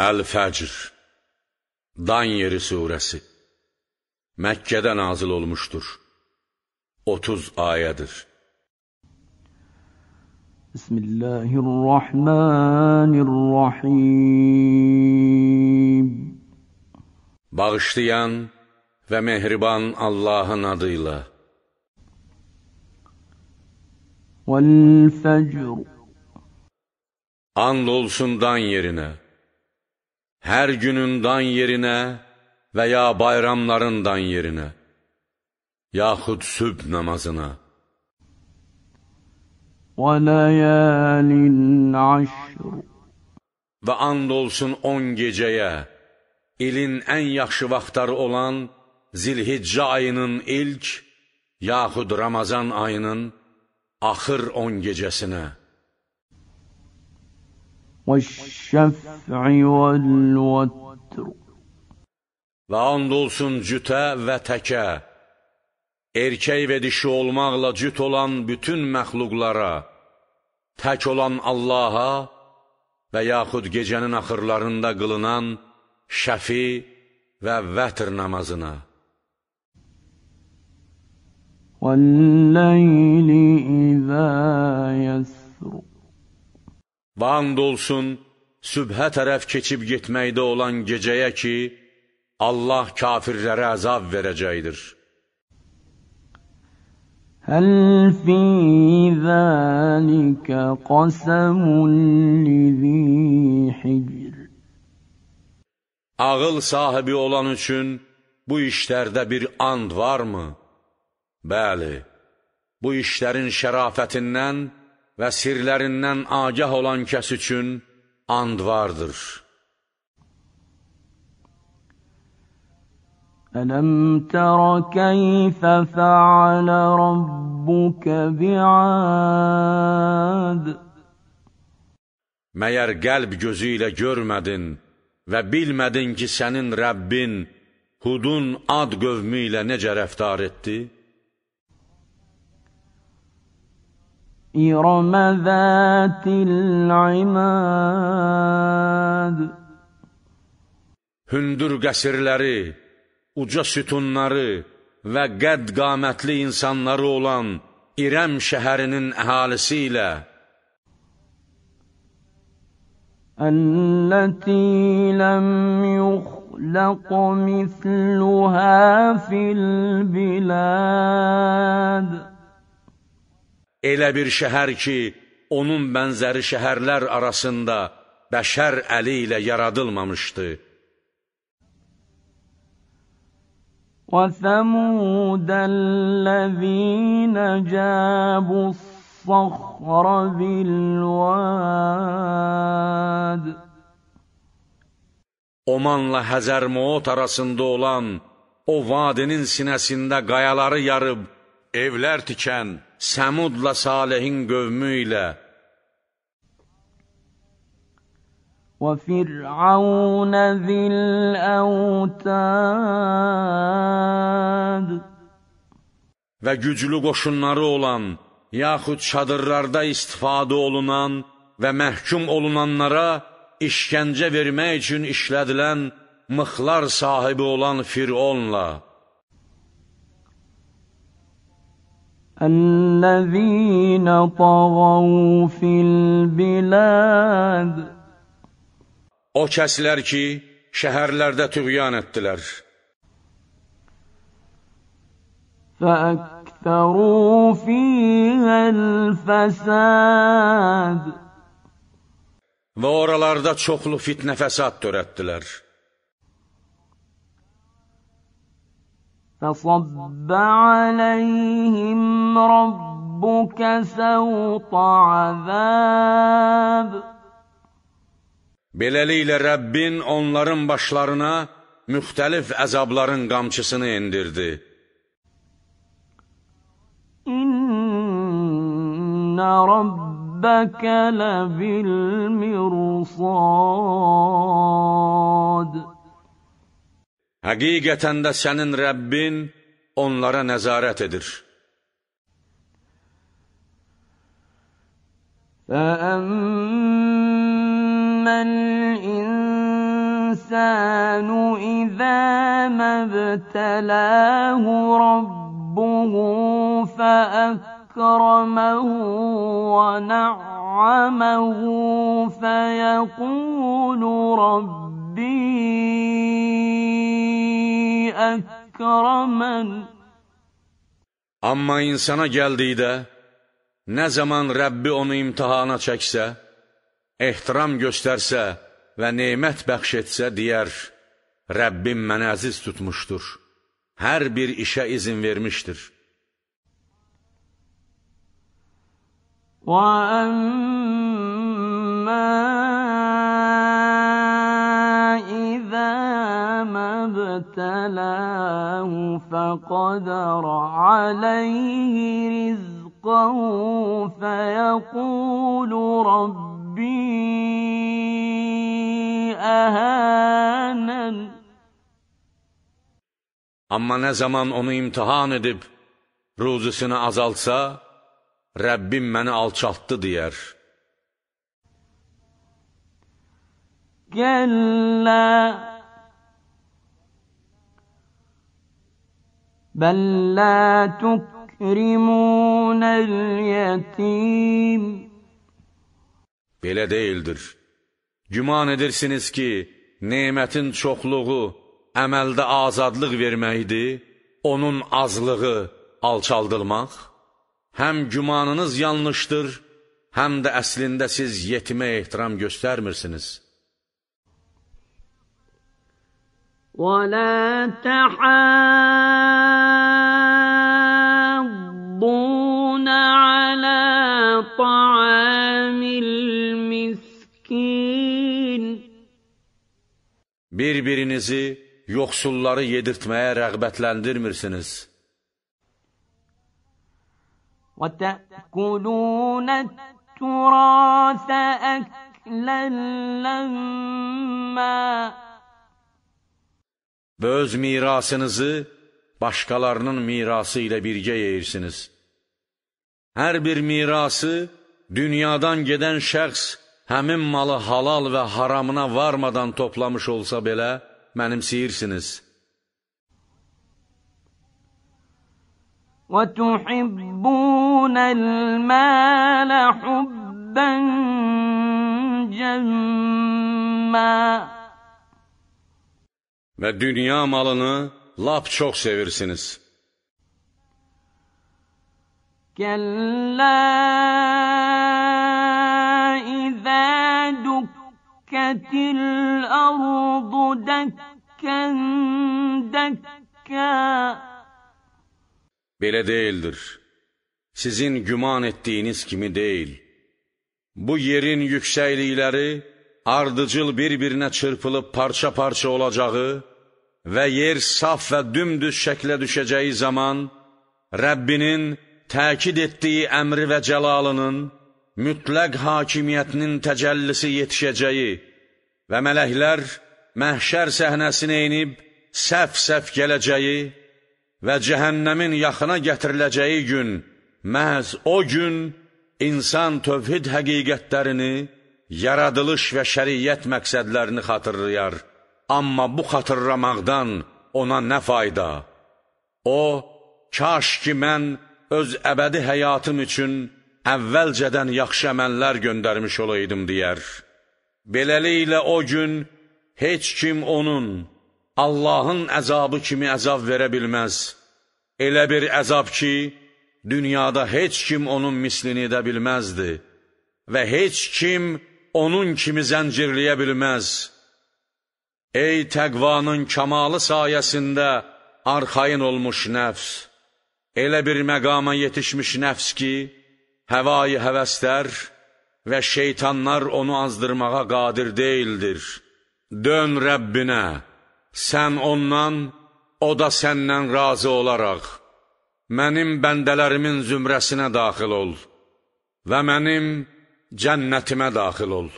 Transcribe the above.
El fəcr Dan Yeri Surəsi Məkkədə nazil olmuşdur. 30 ayədir. Bismillahirrahmanirrahim Bağışlayan və mehriban Allahın adıyla Vəl-Fəcr And olsun dan yerinə her günün dan yerinə və ya bayramların dan yerinə, yaxud sübh namazına. Və and olsun on geceye, ilin en yaxşı vaxtları olan Zilhicce ayının ilk, yaxud Ramazan ayının ahır on gecesine. Və and olsun cütə və təkə, erkək və dişi olmaqla cüt olan bütün məxluqlara, tək olan Allaha və yaxud gecənin axırlarında qılınan şəfi və vətr namazına. وَاللَّيْلِ إِذَا يَسْرُ Və and olsun, sübhə tərəf keçib getməkdə olan gecəyə ki, Allah kafirlərə əzab verəcəkdir. Həl fi zəlikə qasəmun lizi hicr Ağıl sahibi olan üçün bu işlərdə bir and varmı? Bəli, bu işlərin şərafətindən və sirlərindən agah olan kəs üçün and vardır. Ələm tərə keyfə fəalə rabbukə bi'ad Məyər qəlb gözü ilə görmədin və bilmədin ki, sənin Rəbbin Hudun ad qövmü ilə necə rəftar etdi? إرم ذات العماد Hündür qəsirləri, uca sütunları və qəd qamətli insanları olan İrəm şəhərinin əhalisi ilə التي لم يخلق مثلها في البلاد elə bir şəhər ki, onun bənzəri şəhərlər arasında bəşər əli ilə yaradılmamışdı. وَثَمُودَ الَّذِينَ جَابُوا الصَّخْرَ بِالْوَادِ Omanla Həzərmoğut arasında olan o vadinin sinəsində qayaları yarıb, evlər tikən, Səmudla Salehin qövmü ilə وَفِرْعَوْنَ ذِي الْأَوْتَادِ Və güclü qoşunları olan, yaxud çadırlarda istifadə olunan və məhkum olunanlara işgəncə vermək üçün işlədilən mıxlar sahibi olan Fironla الذين طغوا fil bilad O kəslər ki, şəhərlərdə tüğyan etdilər. فَأَكْثَرُوا فِيهَا الْفَسَادِ Və oralarda çoxlu fitnə fəsad törətdilər. فصب عليهم ربك سوط عذاب Beləliklə Rəbbin onların başlarına müxtəlif əzabların qamçısını endirdi. İnna rabbaka labil mirsad Həqiqətən də sənin Rəbbin onlara nəzarət edir. فَأَمَّا الْإِنسَانُ إِذَا مَا ابْتَلَاهُ رَبُّهُ فَأَكْرَمَهُ وَنَعَّمَهُ فَيَقُولُ رَبِّ əkrəmən Amma insana gəldikdə, nə zaman Rəbbi onu imtihana çəksə, ehtiram göstərsə və neymət bəxş etsə, deyər, Rəbbim mənə əziz tutmuşdur, hər bir işə izin vermişdir. وَأَمَّا فابتلاه فقدر عليه رزقه فيقول ربي أهانن Amma nə zaman onu imtihan edib, ruzusunu azaltsa, Rəbbim məni alçaltdı deyər. Gəllə بل لا تكرمون اليتيم Belə deyildir. Güman edirsiniz ki, nemətin çoxluğu əməldə azadlıq verməkdir, onun azlığı alçaldılmaq? Həm gümanınız yanlışdır, həm də əslində siz yetimə ehtiram göstərmirsiniz.'' ولا تحاضون على طعام المسكين Birbirinizi yoksulları yedirtməyə rəğbətləndirmirsiniz. وَتَأْكُلُونَ التُّرَاثَ أَكْلًا لَمَّا və öz mirasınızı başqalarının mirası ilə birgə yeyirsiniz. Hər bir mirası dünyadan gedən şəxs həmin malı halal və haramına varmadan toplamış olsa belə, mənimsiyirsiniz. وَتُحِبُّونَ الْمَالَ حُبًّا جَمًّا və dünya malını lap çox sevirsiniz. Kəllə izə dükkətil ardu dəkkən dəkkə Belə deyildir. Sizin güman etdiyiniz kimi deyil. Bu yerin yüksəklikləri ardıcıl bir-birinə çırpılıb parça-parça olacağı və yer saf və dümdüz şəklə düşəcəyi zaman Rəbbinin təkid etdiyi əmri və cəlalının mütləq hakimiyyətinin təcəllisi yetişəcəyi və mələklər məhşər səhnəsinə inib səf-səf gələcəyi və cəhənnəmin yaxına gətiriləcəyi gün məhz o gün insan tövhid həqiqətlərini yaradılış və şəriyyət məqsədlərini xatırlayar, amma bu xatırlamaqdan ona nə fayda? O, kaş ki mən öz əbədi həyatım üçün əvvəlcədən yaxşı əməllər göndərmiş olaydım, deyər. Beləliklə o gün heç kim onun, Allahın əzabı kimi əzab verə bilməz. Elə bir əzab ki, dünyada heç kim onun mislini edə bilməzdi və heç kim onun kimi zəncirləyə bilməz. Ey təqvanın kamalı sayəsində arxayın olmuş nəfs, elə bir məqama yetişmiş nəfs ki, həvai həvəslər və şeytanlar onu azdırmağa qadir deyildir. Dön Rəbbinə, sən ondan, o da səndən razı olaraq, mənim bəndələrimin zümrəsinə daxil ol və mənim cənnətimə daxil ol.